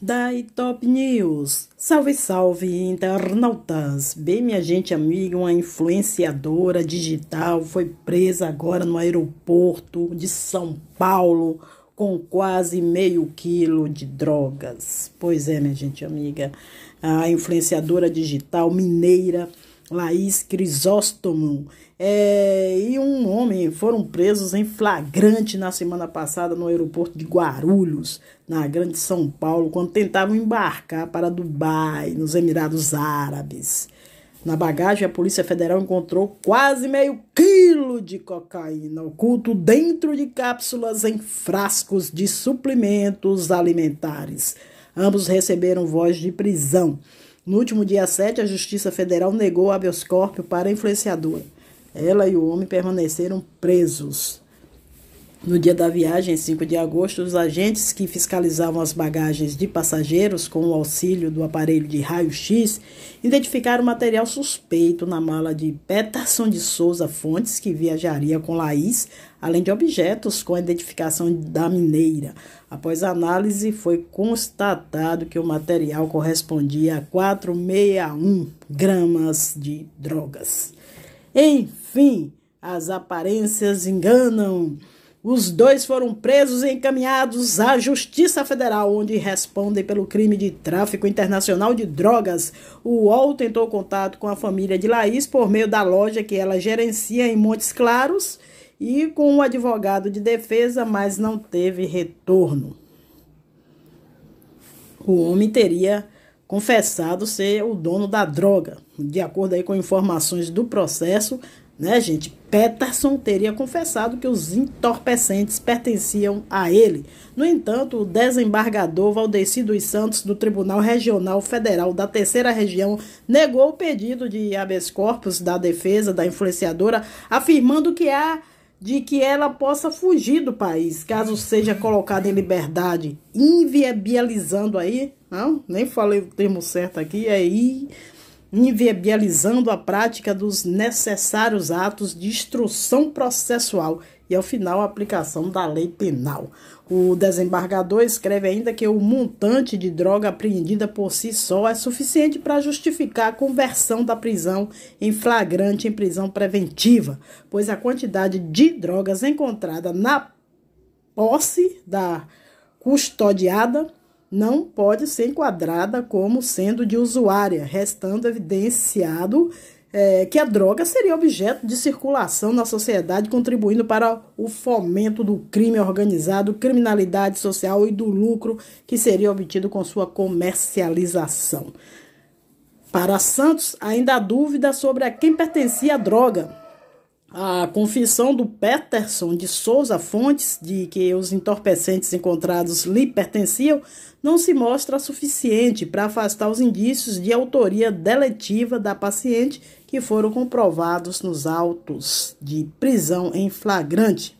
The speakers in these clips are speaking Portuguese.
da Top News. Salve, salve, internautas. Bem, minha gente amiga, uma influenciadora digital foi presa agora no aeroporto de São Paulo com quase meio quilo de drogas. Pois é, minha gente amiga, a influenciadora digital mineira Laís Crisóstomo é, e um homem foram presos em flagrante na semana passada no aeroporto de Guarulhos, na Grande São Paulo, quando tentavam embarcar para Dubai, nos Emirados Árabes. Na bagagem, a Polícia Federal encontrou quase meio quilo de cocaína oculto dentro de cápsulas em frascos de suplementos alimentares. Ambos receberam voz de prisão. No último dia 7, a Justiça Federal negou habeas corpus para a influenciadora. Ela e o homem permaneceram presos. No dia da viagem, 5 de agosto, os agentes que fiscalizavam as bagagens de passageiros com o auxílio do aparelho de raio-x identificaram material suspeito na mala de Peterson de Souza Fontes, que viajaria com Laís, além de objetos com a identificação da mineira. Após análise, foi constatado que o material correspondia a 461 gramas de drogas. Enfim, as aparências enganam. Os dois foram presos e encaminhados à Justiça Federal, onde respondem pelo crime de tráfico internacional de drogas. O UOL tentou contato com a família de Laís por meio da loja que ela gerencia em Montes Claros e com um advogado de defesa, mas não teve retorno. O homem teria confessado ser o dono da droga. De acordo aí com informações do processo, né, gente? Peterson teria confessado que os entorpecentes pertenciam a ele. No entanto, o desembargador Valdeci dos Santos, do Tribunal Regional Federal da Terceira Região, negou o pedido de habeas corpus da defesa da influenciadora, afirmando que há de que ela possa fugir do país, caso seja colocada em liberdade, inviabilizando aí, não, nem falei o termo certo aqui, é inviabilizando a prática dos necessários atos de instrução processual e, ao final, a aplicação da lei penal. O desembargador escreve ainda que o montante de droga apreendida por si só é suficiente para justificar a conversão da prisão em flagrante em prisão preventiva, pois a quantidade de drogas encontrada na posse da custodiada não pode ser enquadrada como sendo de usuária, restando evidenciado é, que a droga seria objeto de circulação na sociedade, contribuindo para o fomento do crime organizado, criminalidade social e do lucro que seria obtido com sua comercialização. Para Santos, ainda há dúvida sobre a quem pertencia a droga, a confissão do Peterson de Souza Fontes de que os entorpecentes encontrados lhe pertenciam não se mostra suficiente para afastar os indícios de autoria deletiva da paciente que foram comprovados nos autos de prisão em flagrante.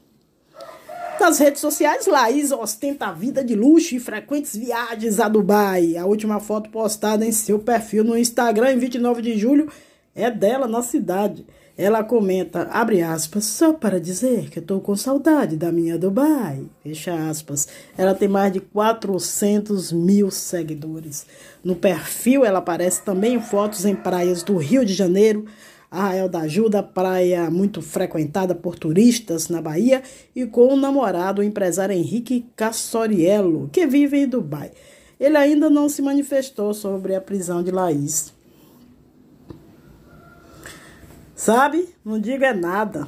Nas redes sociais, Laís ostenta a vida de luxo e frequentes viagens a Dubai. A última foto postada em seu perfil no Instagram em 29 de julho é dela na cidade. Ela comenta, abre aspas, só para dizer que estou com saudade da minha Dubai. Fecha aspas. Ela tem mais de 400 mil seguidores. No perfil, ela aparece também em fotos em praias do Rio de Janeiro, Arraial da Ajuda, praia muito frequentada por turistas na Bahia, e com o namorado, o empresário Henrique Cassoriello, que vive em Dubai. Ele ainda não se manifestou sobre a prisão de Laís. Sabe? Não digo é nada.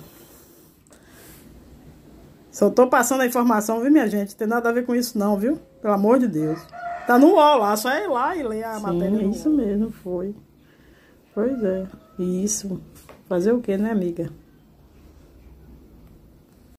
Só tô passando a informação, viu, minha gente? tem nada a ver com isso não, viu? Pelo amor de Deus. Tá no UOL lá, só é ir lá e ler a Sim, matéria. isso mesmo, foi. Pois é. Isso. Fazer o quê, né, amiga?